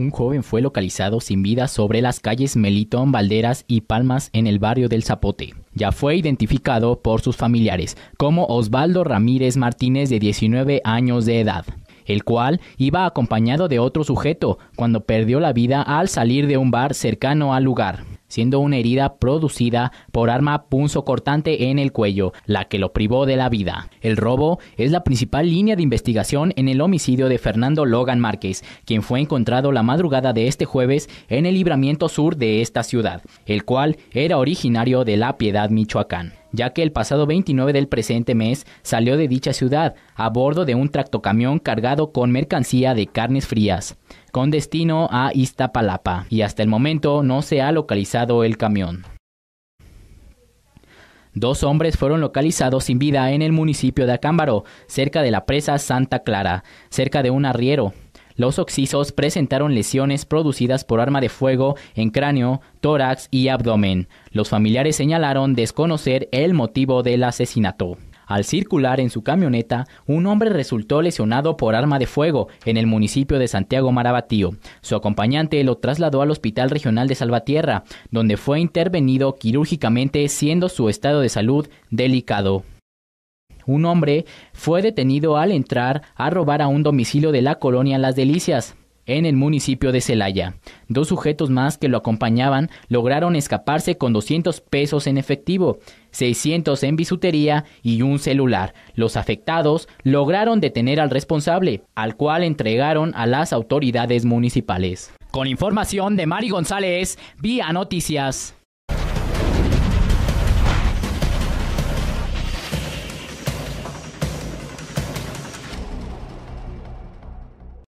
un joven fue localizado sin vida sobre las calles Melitón, Valderas y Palmas en el barrio del Zapote. Ya fue identificado por sus familiares como Osvaldo Ramírez Martínez de 19 años de edad el cual iba acompañado de otro sujeto cuando perdió la vida al salir de un bar cercano al lugar siendo una herida producida por arma punzo cortante en el cuello, la que lo privó de la vida. El robo es la principal línea de investigación en el homicidio de Fernando Logan Márquez, quien fue encontrado la madrugada de este jueves en el libramiento sur de esta ciudad, el cual era originario de La Piedad, Michoacán ya que el pasado 29 del presente mes salió de dicha ciudad a bordo de un tractocamión cargado con mercancía de carnes frías con destino a Iztapalapa y hasta el momento no se ha localizado el camión. Dos hombres fueron localizados sin vida en el municipio de Acámbaro, cerca de la presa Santa Clara, cerca de un arriero. Los occisos presentaron lesiones producidas por arma de fuego en cráneo, tórax y abdomen. Los familiares señalaron desconocer el motivo del asesinato. Al circular en su camioneta, un hombre resultó lesionado por arma de fuego en el municipio de Santiago Marabatío. Su acompañante lo trasladó al Hospital Regional de Salvatierra, donde fue intervenido quirúrgicamente siendo su estado de salud delicado un hombre fue detenido al entrar a robar a un domicilio de la colonia Las Delicias en el municipio de Celaya. Dos sujetos más que lo acompañaban lograron escaparse con 200 pesos en efectivo, 600 en bisutería y un celular. Los afectados lograron detener al responsable, al cual entregaron a las autoridades municipales. Con información de Mari González, vía Noticias.